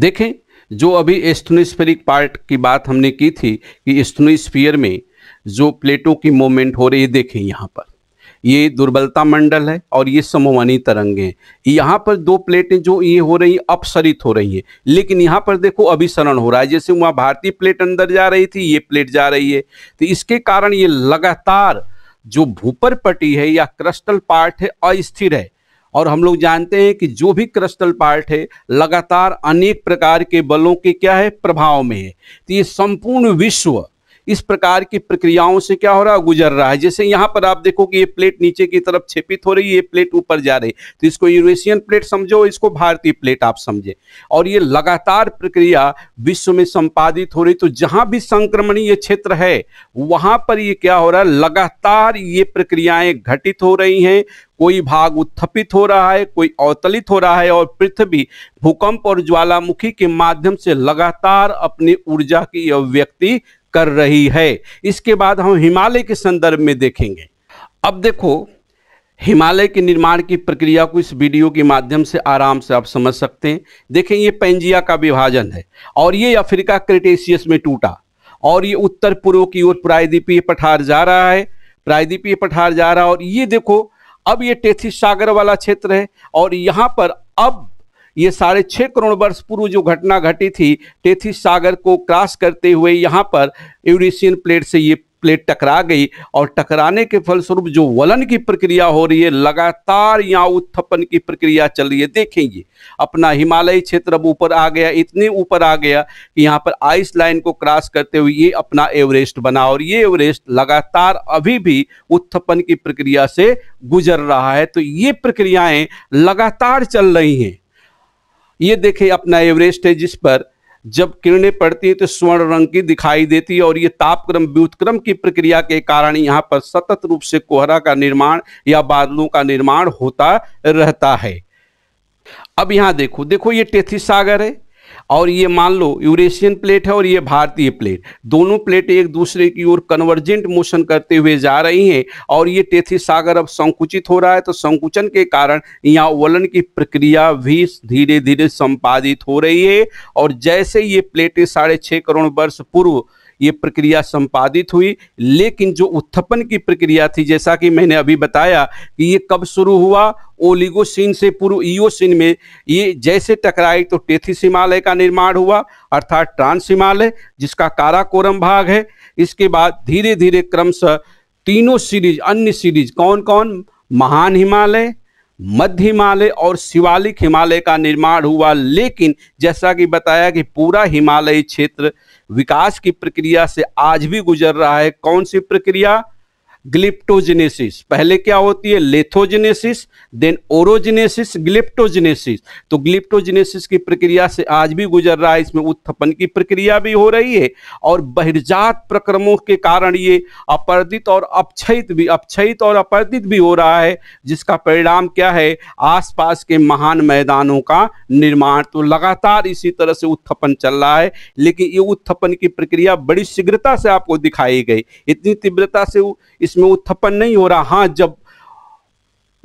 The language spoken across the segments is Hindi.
देखें जो अभी स्टोनिस्फेरिक पार्ट की बात हमने की थी कि स्टोनिस्फियर में जो प्लेटों की मूवमेंट हो रही है देखें यहाँ पर ये दुर्बलता मंडल है और ये समूहनी तरंगे यहाँ पर दो प्लेटें जो ये हो रही अपसरित हो रही हैं लेकिन यहाँ पर देखो अभिसरण हो रहा है जैसे वहाँ भारतीय प्लेट अंदर जा रही थी ये प्लेट जा रही है तो इसके कारण ये लगातार जो भूपर पट्टी है या क्रस्टल पार्ट है अस्थिर है और हम लोग जानते हैं कि जो भी क्रस्टल पार्ट है लगातार अनेक प्रकार के बलों के क्या है प्रभाव में है तो ये संपूर्ण विश्व इस प्रकार की प्रक्रियाओं से क्या हो रहा है गुजर रहा है जैसे यहाँ पर आप देखो कि ये प्लेट नीचे की तरफ छेपित हो रही है ये प्लेट ऊपर जा रही तो इसको यूरेशियन प्लेट समझो इसको भारतीय प्लेट आप समझे और ये लगातार प्रक्रिया विश्व में संपादित हो रही तो जहां भी संक्रमणीय क्षेत्र है वहां पर ये क्या हो रहा है लगातार ये प्रक्रियाएं घटित हो रही हैं कोई भाग उत्थपित हो रहा है कोई अवतलित हो रहा है और पृथ्वी भूकंप और ज्वालामुखी के माध्यम से लगातार अपनी ऊर्जा की अभिव्यक्ति कर रही है इसके बाद हम हिमालय के संदर्भ में देखेंगे अब देखो हिमालय के निर्माण की प्रक्रिया को इस वीडियो के माध्यम से आराम से आप समझ सकते हैं देखें ये पेंजिया का विभाजन है और ये अफ्रीका क्रिटेशियस में टूटा और ये उत्तर पूर्व की ओर प्रायद्वीपीय पठार जा रहा है प्रायद्वीपीय पठार जा रहा है और ये देखो अब ये टेथिस सागर वाला क्षेत्र है और यहाँ पर अब ये साढ़े छः करोड़ वर्ष पूर्व जो घटना घटी थी टेथिस सागर को क्रॉस करते हुए यहाँ पर यूरेशियन प्लेट से ये प्लेट टकरा गई और टकराने के फलस्वरूप जो वलन की प्रक्रिया हो रही है लगातार यहाँ उत्थपन की प्रक्रिया चल रही है देखेंगे अपना हिमालयी क्षेत्र अब ऊपर आ गया इतने ऊपर आ गया कि यहाँ पर आइस लाइन को क्रॉस करते हुए ये अपना एवरेस्ट बना और ये एवरेस्ट लगातार अभी भी उत्थपन की प्रक्रिया से गुजर रहा है तो ये प्रक्रियाएँ लगातार चल रही हैं ये देखे अपना एवरेस्ट है जिस पर जब किरणें पड़ती हैं तो स्वर्ण रंग की दिखाई देती है और ये तापक्रम व्युतक्रम की प्रक्रिया के कारण यहाँ पर सतत रूप से कोहरा का निर्माण या बादलों का निर्माण होता रहता है अब यहां देखो देखो ये टेथी सागर है और ये मान लो यूरेशियन प्लेट है और ये भारतीय प्लेट दोनों प्लेटें एक दूसरे की ओर कन्वर्जेंट मोशन करते हुए जा रही हैं और ये टेथी सागर अब संकुचित हो रहा है तो संकुचन के कारण यहाँ वलन की प्रक्रिया भी धीरे धीरे संपादित हो रही है और जैसे ये प्लेटें साढ़े छः करोड़ वर्ष पूर्व ये प्रक्रिया संपादित हुई लेकिन जो उत्थपन की प्रक्रिया थी जैसा कि मैंने अभी बताया कि ये कब शुरू हुआ ओलिगोसिन से पूर्व ईओसिन में ये जैसे टकराई तो टेथिस हिमालय का निर्माण हुआ अर्थात ट्रांस हिमालय जिसका काराकोरम भाग है इसके बाद धीरे धीरे क्रमशः तीनों सीरीज अन्य सीरीज कौन कौन महान हिमालय मध्य हिमालय और शिवालिक हिमालय का निर्माण हुआ लेकिन जैसा कि बताया कि पूरा हिमालयी क्षेत्र विकास की प्रक्रिया से आज भी गुजर रहा है कौन सी प्रक्रिया ग्लिप्टोजेनेसिस पहले क्या होती है लेथोजेनेसिस देन ओरोजेनेसिस ग्लिप्टोजेनेसिस तो ग्लिप्टोजेनेसिस की प्रक्रिया से आज भी गुजर रहा है इसमें उत्थपन की प्रक्रिया भी हो रही है और बहिर्जात प्रक्रमों के कारण ये अपर्दित और अपक्षयित भी अपक्षयित और अपर्दित भी हो रहा है जिसका परिणाम क्या है आसपास के महान मैदानों का निर्माण तो लगातार इसी तरह से उत्थपन चल रहा है लेकिन ये उत्थपन की प्रक्रिया बड़ी शीघ्रता से आपको दिखाई गई इतनी तीव्रता से इसमें उत्थपन नहीं हो रहा हाँ जब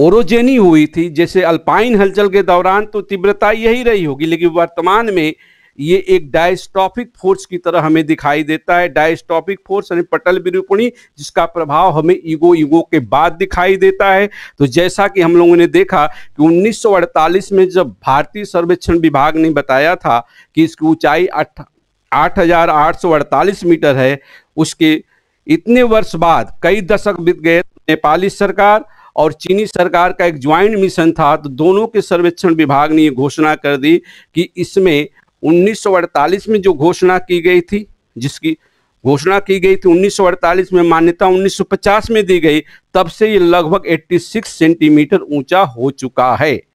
ओरोजेनी हुई थी जैसे अल्पाइन हलचल के दौरान तो तीव्रता यही रही होगी लेकिन वर्तमान में ये एक डायस्टॉपिक फोर्स की तरह हमें दिखाई देता है डायस्टॉपिक फोर्स यानी पटल विरूपणी जिसका प्रभाव हमें ईगो ईगो के बाद दिखाई देता है तो जैसा कि हम लोगों ने देखा कि 1948 में जब भारतीय सर्वेक्षण विभाग ने बताया था कि इसकी ऊंचाई आठ आठ मीटर है उसके इतने वर्ष बाद कई दशक बीत गए नेपाली सरकार और चीनी सरकार का एक ज्वाइंट मिशन था तो दोनों के सर्वेक्षण विभाग ने ये घोषणा कर दी कि इसमें 1948 में जो घोषणा की गई थी जिसकी घोषणा की गई थी 1948 में मान्यता 1950 में दी गई तब से ये लगभग 86 सेंटीमीटर ऊंचा हो चुका है